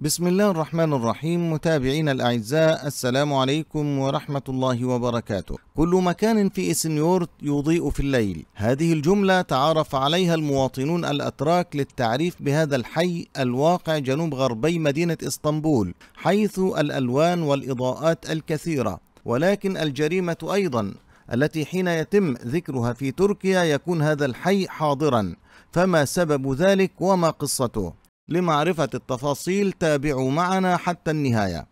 بسم الله الرحمن الرحيم متابعينا الأعزاء السلام عليكم ورحمة الله وبركاته كل مكان في إسنيورت يضيء في الليل هذه الجملة تعرف عليها المواطنون الأتراك للتعريف بهذا الحي الواقع جنوب غربي مدينة إسطنبول حيث الألوان والإضاءات الكثيرة ولكن الجريمة أيضا التي حين يتم ذكرها في تركيا يكون هذا الحي حاضرا فما سبب ذلك وما قصته لمعرفة التفاصيل تابعوا معنا حتى النهاية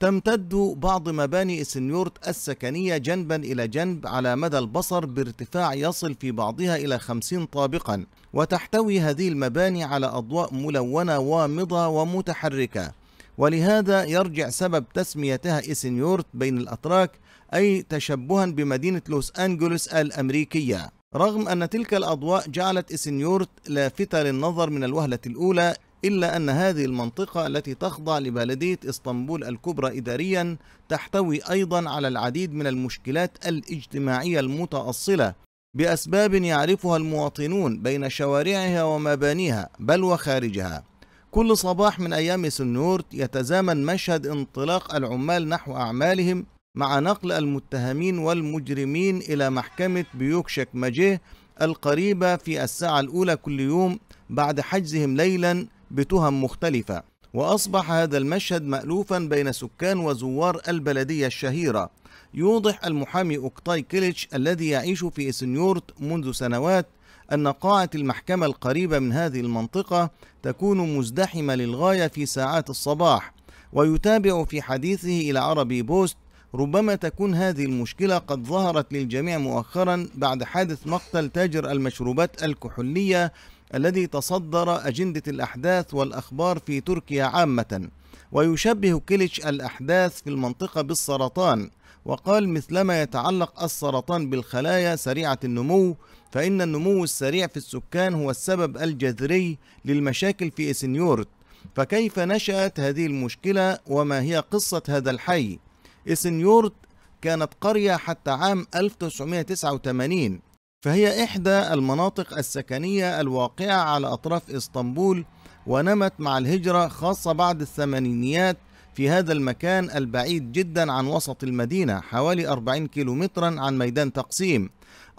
تمتد بعض مباني سنيورت السكنية جنبا إلى جنب على مدى البصر بارتفاع يصل في بعضها إلى خمسين طابقا وتحتوي هذه المباني على أضواء ملونة وامضة ومتحركة ولهذا يرجع سبب تسميتها إسنيورت بين الأتراك أي تشبها بمدينة لوس أنجلوس الأمريكية رغم أن تلك الأضواء جعلت إسنيورت لافتة للنظر من الوهلة الأولى إلا أن هذه المنطقة التي تخضع لبلدية اسطنبول الكبرى إداريا تحتوي أيضا على العديد من المشكلات الاجتماعية المتأصلة بأسباب يعرفها المواطنون بين شوارعها ومبانيها بل وخارجها كل صباح من أيام سنورت يتزامن مشهد انطلاق العمال نحو أعمالهم مع نقل المتهمين والمجرمين إلى محكمة بيوكشك مجيه القريبة في الساعة الأولى كل يوم بعد حجزهم ليلاً بتهم مختلفة وأصبح هذا المشهد مألوفا بين سكان وزوار البلدية الشهيرة يوضح المحامي أوكتاي كيليتش الذي يعيش في سنيورت منذ سنوات أن قاعة المحكمة القريبة من هذه المنطقة تكون مزدحمة للغاية في ساعات الصباح ويتابع في حديثه إلى عربي بوست ربما تكون هذه المشكلة قد ظهرت للجميع مؤخرا بعد حادث مقتل تاجر المشروبات الكحولية الذي تصدر أجندة الأحداث والأخبار في تركيا عامة ويشبه كيليتش الأحداث في المنطقة بالسرطان وقال مثلما يتعلق السرطان بالخلايا سريعة النمو فإن النمو السريع في السكان هو السبب الجذري للمشاكل في إسنيورت فكيف نشأت هذه المشكلة وما هي قصة هذا الحي إسنيورت كانت قرية حتى عام 1989 فهي إحدى المناطق السكنية الواقعة على أطراف إسطنبول ونمت مع الهجرة خاصة بعد الثمانينيات في هذا المكان البعيد جدا عن وسط المدينة حوالي 40 كيلومترا عن ميدان تقسيم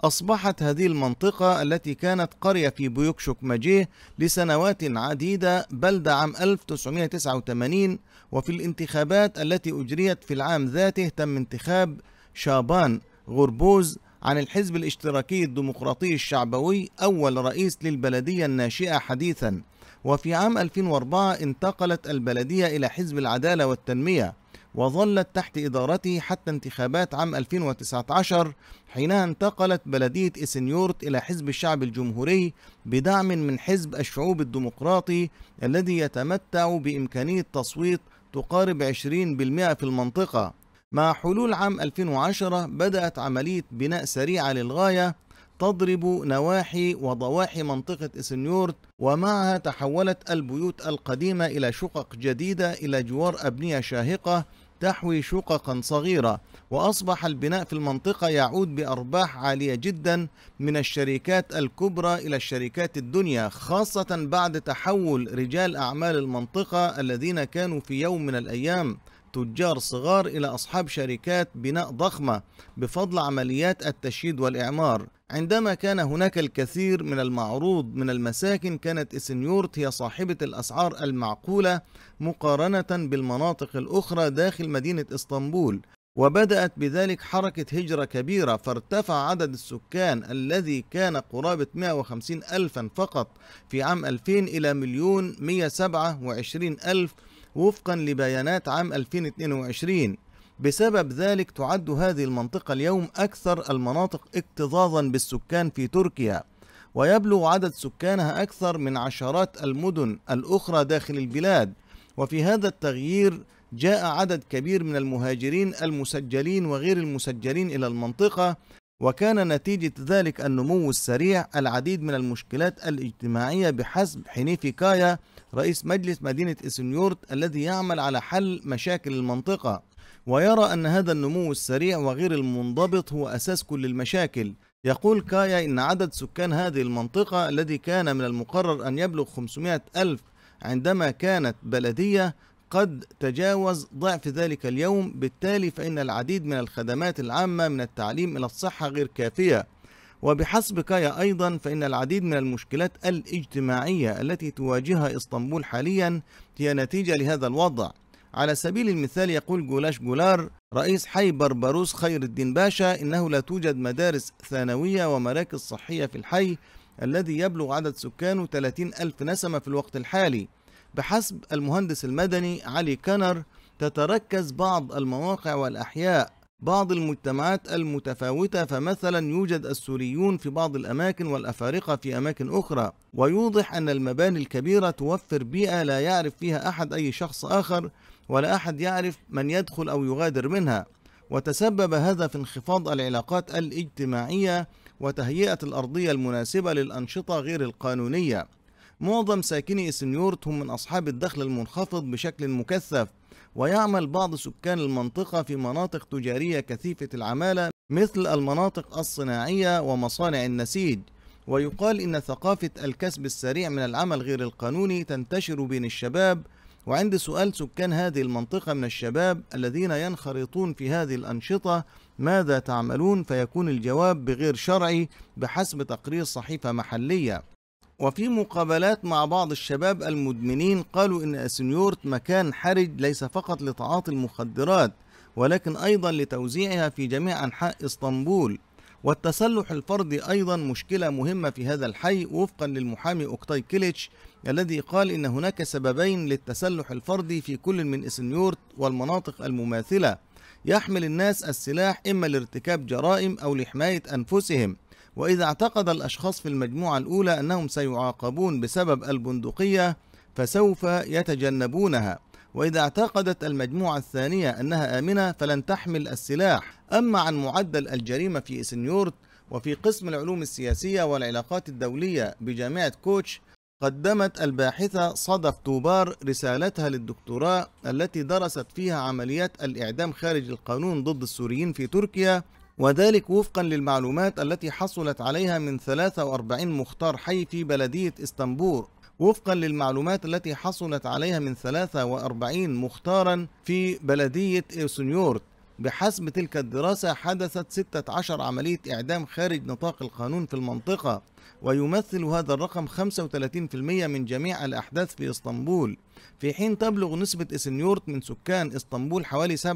أصبحت هذه المنطقة التي كانت قرية في بيوكشوك ماجيه لسنوات عديدة بلدة عام 1989 وفي الانتخابات التي أجريت في العام ذاته تم انتخاب شابان غربوز عن الحزب الاشتراكي الديمقراطي الشعبوي أول رئيس للبلدية الناشئة حديثا وفي عام 2004 انتقلت البلدية إلى حزب العدالة والتنمية وظلت تحت إدارته حتى انتخابات عام 2019 حينها انتقلت بلدية إسنيورت إلى حزب الشعب الجمهوري بدعم من حزب الشعوب الديمقراطي الذي يتمتع بإمكانية تصويت تقارب 20% في المنطقة مع حلول عام 2010 بدأت عملية بناء سريعة للغاية تضرب نواحي وضواحي منطقة إسنيورت ومعها تحولت البيوت القديمة إلى شقق جديدة إلى جوار أبنية شاهقة تحوي شققا صغيرة وأصبح البناء في المنطقة يعود بأرباح عالية جدا من الشركات الكبرى إلى الشركات الدنيا خاصة بعد تحول رجال أعمال المنطقة الذين كانوا في يوم من الأيام تجار صغار إلى أصحاب شركات بناء ضخمة بفضل عمليات التشييد والإعمار عندما كان هناك الكثير من المعروض من المساكن كانت إسنيورت هي صاحبة الأسعار المعقولة مقارنة بالمناطق الأخرى داخل مدينة إسطنبول وبدأت بذلك حركة هجرة كبيرة فارتفع عدد السكان الذي كان قرابة 150 ألفا فقط في عام 2000 إلى مليون 127 ألف وفقا لبيانات عام 2022 بسبب ذلك تعد هذه المنطقة اليوم أكثر المناطق اكتظاظا بالسكان في تركيا ويبلغ عدد سكانها أكثر من عشرات المدن الأخرى داخل البلاد وفي هذا التغيير جاء عدد كبير من المهاجرين المسجلين وغير المسجلين إلى المنطقة وكان نتيجة ذلك النمو السريع العديد من المشكلات الاجتماعية بحسب حنيفي كايا رئيس مجلس مدينة إسنيورت الذي يعمل على حل مشاكل المنطقة ويرى أن هذا النمو السريع وغير المنضبط هو أساس كل المشاكل يقول كايا إن عدد سكان هذه المنطقة الذي كان من المقرر أن يبلغ 500 ألف عندما كانت بلدية قد تجاوز ضعف ذلك اليوم بالتالي فإن العديد من الخدمات العامة من التعليم إلى الصحة غير كافية وبحسب كايا أيضا فإن العديد من المشكلات الاجتماعية التي تواجهها إسطنبول حاليا هي نتيجة لهذا الوضع على سبيل المثال يقول جولاش جولار رئيس حي بربروس خير الدين باشا إنه لا توجد مدارس ثانوية ومراكز صحية في الحي الذي يبلغ عدد سكانه 30 ألف نسمة في الوقت الحالي بحسب المهندس المدني علي كنر تتركز بعض المواقع والأحياء بعض المجتمعات المتفاوتة فمثلا يوجد السوريون في بعض الأماكن والأفارقة في أماكن أخرى ويوضح أن المباني الكبيرة توفر بيئة لا يعرف فيها أحد أي شخص آخر ولا أحد يعرف من يدخل أو يغادر منها وتسبب هذا في انخفاض العلاقات الاجتماعية وتهيئة الأرضية المناسبة للأنشطة غير القانونية معظم ساكني اسنيورت هم من أصحاب الدخل المنخفض بشكل مكثف ويعمل بعض سكان المنطقة في مناطق تجارية كثيفة العمالة مثل المناطق الصناعية ومصانع النسيج ويقال إن ثقافة الكسب السريع من العمل غير القانوني تنتشر بين الشباب وعند سؤال سكان هذه المنطقة من الشباب الذين ينخرطون في هذه الأنشطة ماذا تعملون فيكون الجواب بغير شرعي بحسب تقرير صحيفة محلية وفي مقابلات مع بعض الشباب المدمنين قالوا إن أسنيورت مكان حرج ليس فقط لتعاطي المخدرات ولكن أيضا لتوزيعها في جميع أنحاء إسطنبول والتسلح الفردي أيضا مشكلة مهمة في هذا الحي وفقا للمحامي أوكتاي كيليتش الذي قال إن هناك سببين للتسلح الفردي في كل من إسنيورت والمناطق المماثلة يحمل الناس السلاح إما لارتكاب جرائم أو لحماية أنفسهم وإذا اعتقد الأشخاص في المجموعة الأولى أنهم سيعاقبون بسبب البندقية فسوف يتجنبونها وإذا اعتقدت المجموعة الثانية أنها آمنة فلن تحمل السلاح أما عن معدل الجريمة في إسنيورت وفي قسم العلوم السياسية والعلاقات الدولية بجامعة كوتش قدمت الباحثة صدف توبار رسالتها للدكتوراه التي درست فيها عمليات الإعدام خارج القانون ضد السوريين في تركيا وذلك وفقا للمعلومات التي حصلت عليها من 43 مختار حي في بلدية اسطنبول وفقا للمعلومات التي حصلت عليها من 43 مختارا في بلدية إيسنيورت بحسب تلك الدراسة حدثت 16 عملية إعدام خارج نطاق القانون في المنطقة ويمثل هذا الرقم 35% من جميع الأحداث في إسطنبول في حين تبلغ نسبة إسنيورت من سكان إسطنبول حوالي 7%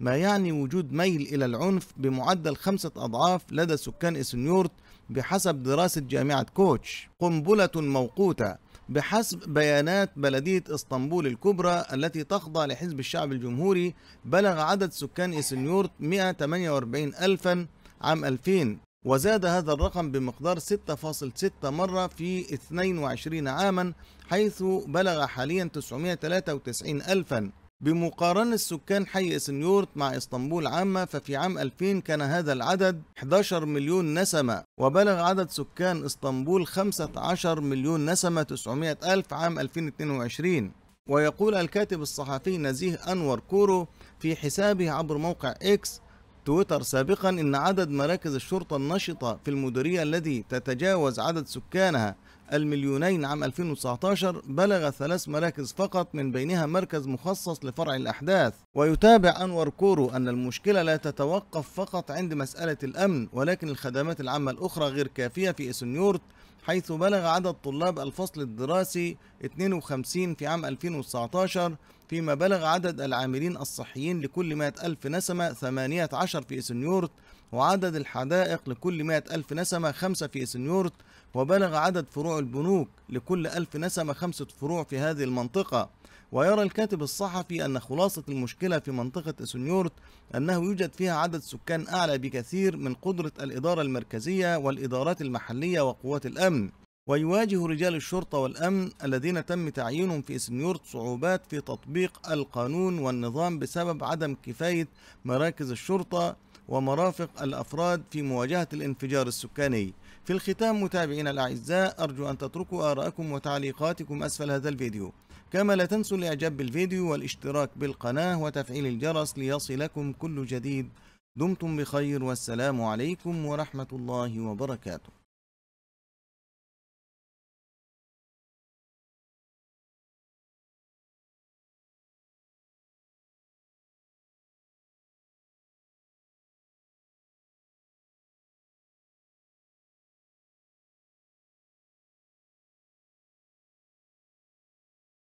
ما يعني وجود ميل إلى العنف بمعدل خمسة أضعاف لدى سكان إسنيورت بحسب دراسة جامعة كوتش قنبلة موقوتة بحسب بيانات بلدية اسطنبول الكبرى التي تخضع لحزب الشعب الجمهوري بلغ عدد سكان إسنيورت 148 ألفا عام 2000 وزاد هذا الرقم بمقدار 6.6 مرة في 22 عاما حيث بلغ حاليا 993 ألفا بمقارنة سكان حي سنيورت مع اسطنبول عامة ففي عام 2000 كان هذا العدد 11 مليون نسمة وبلغ عدد سكان اسطنبول 15 مليون نسمة 900 ألف عام 2022 ويقول الكاتب الصحفي نزيه أنور كورو في حسابه عبر موقع إكس تويتر سابقا أن عدد مراكز الشرطة النشطة في المديرية التي تتجاوز عدد سكانها المليونين عام 2019 بلغ ثلاث مراكز فقط من بينها مركز مخصص لفرع الأحداث ويتابع أنور كورو أن المشكلة لا تتوقف فقط عند مسألة الأمن ولكن الخدمات العامة الأخرى غير كافية في إسنيورت حيث بلغ عدد طلاب الفصل الدراسي 52 في عام 2019 فيما بلغ عدد العاملين الصحيين لكل 100 ألف نسمة 18 في إسنيورت وعدد الحدائق لكل 100 ألف نسمة 5 في إسنيورت وبلغ عدد فروع البنوك لكل ألف نسمة 5 فروع في هذه المنطقة ويرى الكاتب الصحفي أن خلاصة المشكلة في منطقة سنيورت أنه يوجد فيها عدد سكان أعلى بكثير من قدرة الإدارة المركزية والإدارات المحلية وقوات الأمن ويواجه رجال الشرطة والأمن الذين تم تعيينهم في سنيورت صعوبات في تطبيق القانون والنظام بسبب عدم كفاية مراكز الشرطة ومرافق الأفراد في مواجهة الانفجار السكاني في الختام متابعينا الأعزاء أرجو أن تتركوا آراءكم وتعليقاتكم أسفل هذا الفيديو كما لا تنسوا الاعجاب بالفيديو والاشتراك بالقناة وتفعيل الجرس ليصلكم كل جديد دمتم بخير والسلام عليكم ورحمة الله وبركاته